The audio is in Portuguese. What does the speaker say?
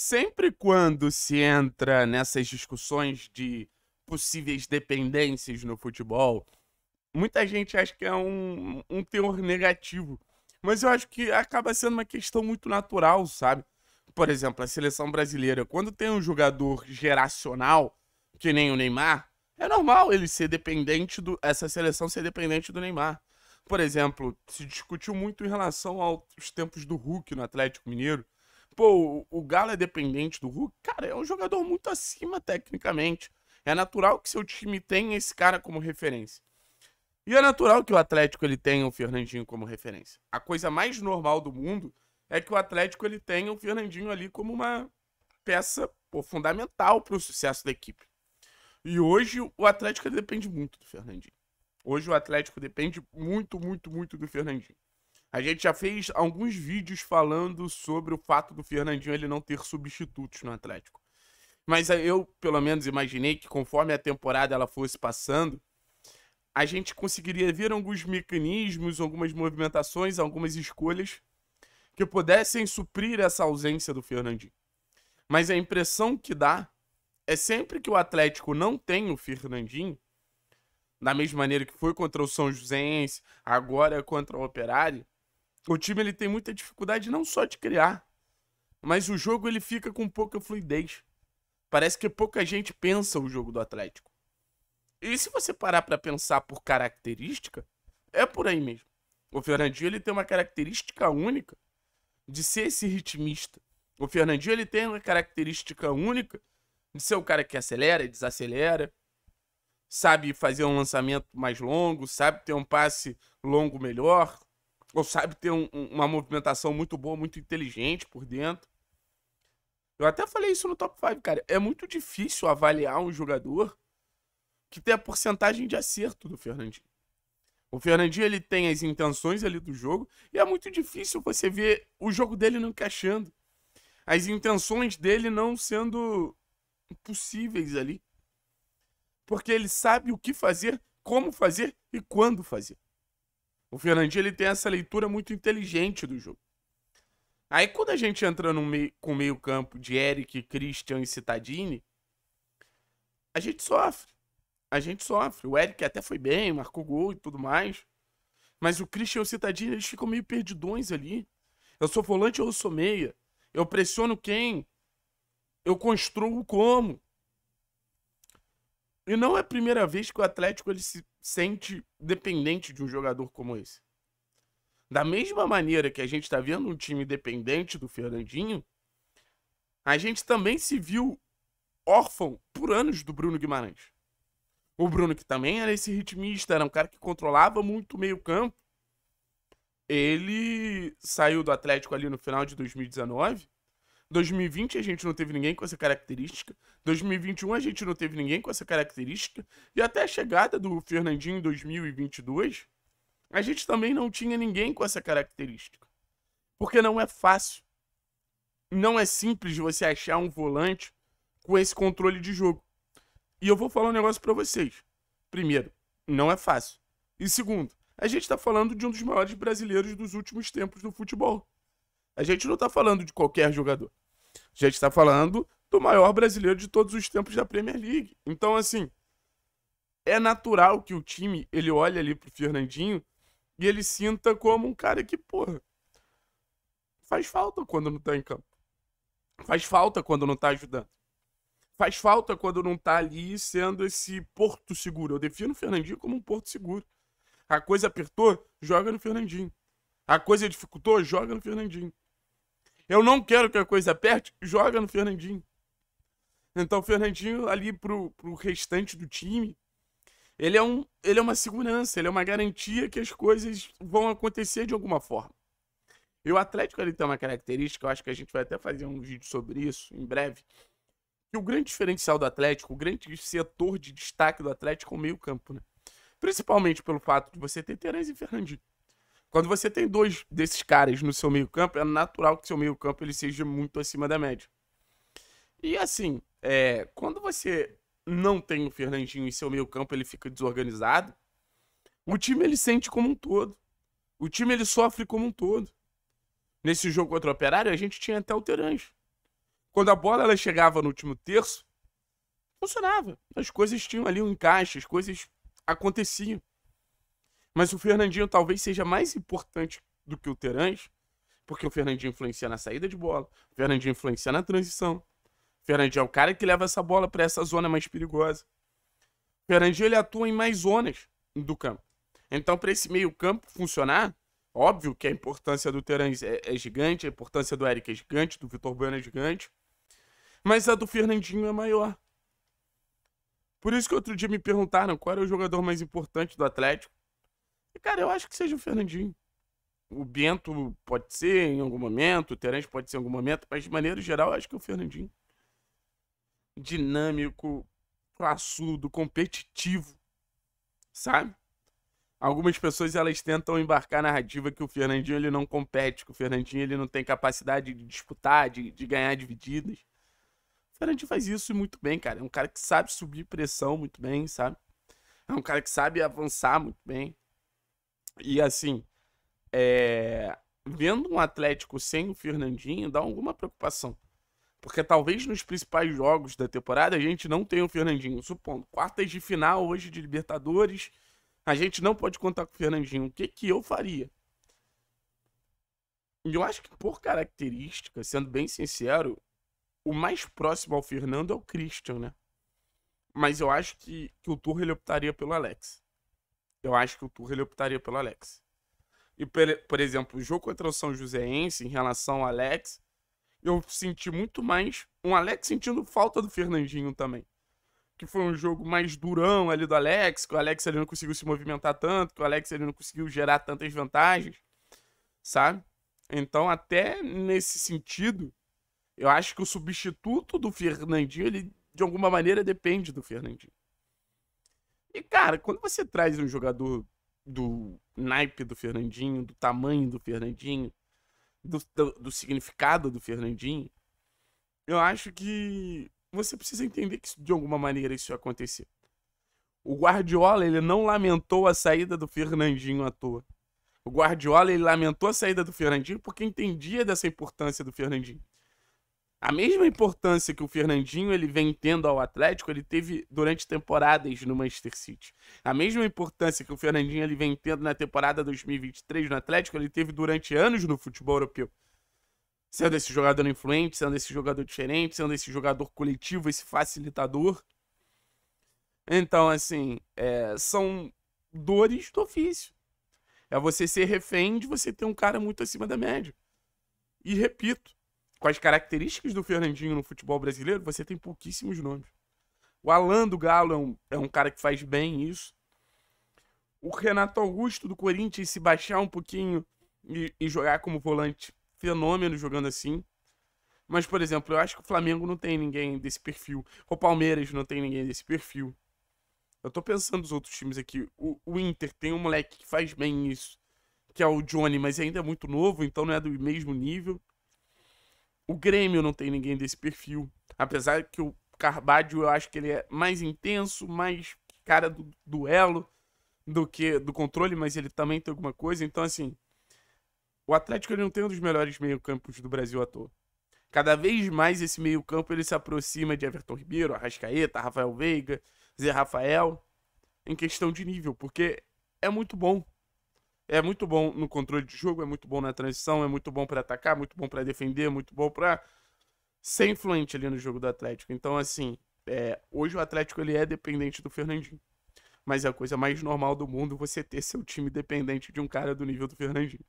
sempre quando se entra nessas discussões de possíveis dependências no futebol, muita gente acha que é um, um teor negativo. Mas eu acho que acaba sendo uma questão muito natural, sabe? Por exemplo, a seleção brasileira, quando tem um jogador geracional, que nem o Neymar, é normal ele ser dependente do. essa seleção ser dependente do Neymar. Por exemplo, se discutiu muito em relação aos tempos do Hulk no Atlético Mineiro pô, o Galo é dependente do Hulk. Cara, é um jogador muito acima tecnicamente. É natural que seu time tenha esse cara como referência. E é natural que o Atlético ele tenha o Fernandinho como referência. A coisa mais normal do mundo é que o Atlético ele tenha o Fernandinho ali como uma peça pô, fundamental para o sucesso da equipe. E hoje o Atlético depende muito do Fernandinho. Hoje o Atlético depende muito, muito, muito do Fernandinho. A gente já fez alguns vídeos falando sobre o fato do Fernandinho ele não ter substitutos no Atlético. Mas eu, pelo menos, imaginei que conforme a temporada ela fosse passando, a gente conseguiria ver alguns mecanismos, algumas movimentações, algumas escolhas que pudessem suprir essa ausência do Fernandinho. Mas a impressão que dá é sempre que o Atlético não tem o Fernandinho, da mesma maneira que foi contra o São Joséense, agora contra o Operário, o time ele tem muita dificuldade não só de criar, mas o jogo ele fica com pouca fluidez. Parece que pouca gente pensa o jogo do Atlético. E se você parar para pensar por característica, é por aí mesmo. O Fernandinho ele tem uma característica única de ser esse ritmista. O Fernandinho ele tem uma característica única de ser o cara que acelera e desacelera, sabe fazer um lançamento mais longo, sabe ter um passe longo melhor, ou sabe ter um, uma movimentação muito boa, muito inteligente por dentro. Eu até falei isso no top 5, cara. É muito difícil avaliar um jogador que tem a porcentagem de acerto do Fernandinho. O Fernandinho ele tem as intenções ali do jogo e é muito difícil você ver o jogo dele não encaixando. As intenções dele não sendo possíveis ali. Porque ele sabe o que fazer, como fazer e quando fazer. O Fernandinho ele tem essa leitura muito inteligente do jogo. Aí quando a gente entra no meio, com meio campo de Eric, Christian e Citadini, a gente sofre. A gente sofre. O Eric até foi bem, marcou gol e tudo mais. Mas o Christian e o Citadini, eles ficam meio perdidões ali. Eu sou volante ou eu sou meia? Eu pressiono quem? Eu construo como? E não é a primeira vez que o Atlético ele se sente dependente de um jogador como esse. Da mesma maneira que a gente está vendo um time dependente do Fernandinho, a gente também se viu órfão por anos do Bruno Guimarães. O Bruno, que também era esse ritmista, era um cara que controlava muito o meio-campo. Ele saiu do Atlético ali no final de 2019 2020 a gente não teve ninguém com essa característica. 2021 a gente não teve ninguém com essa característica. E até a chegada do Fernandinho em 2022, a gente também não tinha ninguém com essa característica. Porque não é fácil. Não é simples você achar um volante com esse controle de jogo. E eu vou falar um negócio para vocês. Primeiro, não é fácil. E segundo, a gente está falando de um dos maiores brasileiros dos últimos tempos do futebol. A gente não está falando de qualquer jogador gente está falando do maior brasileiro de todos os tempos da Premier League. Então, assim, é natural que o time ele olhe ali pro Fernandinho e ele sinta como um cara que, porra, faz falta quando não tá em campo. Faz falta quando não tá ajudando. Faz falta quando não tá ali sendo esse porto seguro. Eu defino o Fernandinho como um porto seguro. A coisa apertou, joga no Fernandinho. A coisa dificultou, joga no Fernandinho. Eu não quero que a coisa aperte, joga no Fernandinho. Então o Fernandinho ali pro, pro restante do time, ele é, um, ele é uma segurança, ele é uma garantia que as coisas vão acontecer de alguma forma. E o Atlético ele tem uma característica, eu acho que a gente vai até fazer um vídeo sobre isso em breve, que o grande diferencial do Atlético, o grande setor de destaque do Atlético é o meio campo, né? Principalmente pelo fato de você ter Terence e Fernandinho. Quando você tem dois desses caras no seu meio-campo, é natural que seu meio-campo ele seja muito acima da média. E assim, é, quando você não tem o Fernandinho em seu meio-campo, ele fica desorganizado. O time ele sente como um todo. O time ele sofre como um todo. Nesse jogo contra o Operário, a gente tinha até o Terange. Quando a bola ela chegava no último terço, funcionava. As coisas tinham ali um encaixe, as coisas aconteciam. Mas o Fernandinho talvez seja mais importante do que o Terãs, porque o Fernandinho influencia na saída de bola, o Fernandinho influencia na transição. O Fernandinho é o cara que leva essa bola para essa zona mais perigosa. O Fernandinho ele atua em mais zonas do campo. Então, para esse meio-campo funcionar, óbvio que a importância do Terãs é, é gigante, a importância do Eric é gigante, do Vitor Bueno é gigante, mas a do Fernandinho é maior. Por isso que outro dia me perguntaram qual era o jogador mais importante do Atlético. E, cara, eu acho que seja o Fernandinho. O Bento pode ser em algum momento, o Terence pode ser em algum momento, mas de maneira geral, eu acho que é o Fernandinho. Dinâmico, classudo, competitivo, sabe? Algumas pessoas elas tentam embarcar a narrativa que o Fernandinho ele não compete, que o Fernandinho ele não tem capacidade de disputar, de, de ganhar divididas. O Fernandinho faz isso muito bem, cara. É um cara que sabe subir pressão muito bem, sabe? É um cara que sabe avançar muito bem. E assim, é... vendo um Atlético sem o Fernandinho dá alguma preocupação. Porque talvez nos principais jogos da temporada a gente não tenha o Fernandinho. Supondo, quartas de final hoje de Libertadores, a gente não pode contar com o Fernandinho. O que, que eu faria? E eu acho que por característica, sendo bem sincero, o mais próximo ao Fernando é o Christian, né? Mas eu acho que, que o Turro ele optaria pelo Alex eu acho que o Tuchel optaria pelo Alex. E, por exemplo, o jogo contra o São Joséense, em relação ao Alex, eu senti muito mais um Alex sentindo falta do Fernandinho também. Que foi um jogo mais durão ali do Alex, que o Alex ali não conseguiu se movimentar tanto, que o Alex ali não conseguiu gerar tantas vantagens, sabe? Então, até nesse sentido, eu acho que o substituto do Fernandinho, ele de alguma maneira depende do Fernandinho. E, cara, quando você traz um jogador do naipe do Fernandinho, do tamanho do Fernandinho, do, do, do significado do Fernandinho, eu acho que você precisa entender que de alguma maneira isso ia acontecer. O Guardiola, ele não lamentou a saída do Fernandinho à toa. O Guardiola, ele lamentou a saída do Fernandinho porque entendia dessa importância do Fernandinho a mesma importância que o Fernandinho ele vem tendo ao Atlético, ele teve durante temporadas no Manchester City. A mesma importância que o Fernandinho ele vem tendo na temporada 2023 no Atlético, ele teve durante anos no futebol europeu. Sendo esse jogador influente, sendo esse jogador diferente, sendo esse jogador coletivo, esse facilitador. Então, assim, é, são dores do ofício. É você ser refém de você ter um cara muito acima da média. E repito, com as características do Fernandinho no futebol brasileiro, você tem pouquíssimos nomes. O Alan do Galo é um, é um cara que faz bem isso. O Renato Augusto do Corinthians, se baixar um pouquinho e, e jogar como volante, fenômeno jogando assim. Mas, por exemplo, eu acho que o Flamengo não tem ninguém desse perfil. O Palmeiras não tem ninguém desse perfil. Eu tô pensando nos outros times aqui. O, o, Inter tem um moleque que faz bem isso, que é o Johnny, mas ainda é muito novo, então não é do mesmo nível. O Grêmio não tem ninguém desse perfil. Apesar que o Carbadio eu acho que ele é mais intenso, mais cara do duelo do que do controle, mas ele também tem alguma coisa. Então, assim, o Atlético ele não tem um dos melhores meio-campos do Brasil à toa. Cada vez mais esse meio-campo ele se aproxima de Everton Ribeiro, Arrascaeta, Rafael Veiga, Zé Rafael, em questão de nível, porque é muito bom é muito bom no controle de jogo, é muito bom na transição, é muito bom para atacar, muito bom para defender, muito bom para ser influente ali no jogo do Atlético. Então, assim, é, hoje o Atlético ele é dependente do Fernandinho. Mas é a coisa mais normal do mundo você ter seu time dependente de um cara do nível do Fernandinho.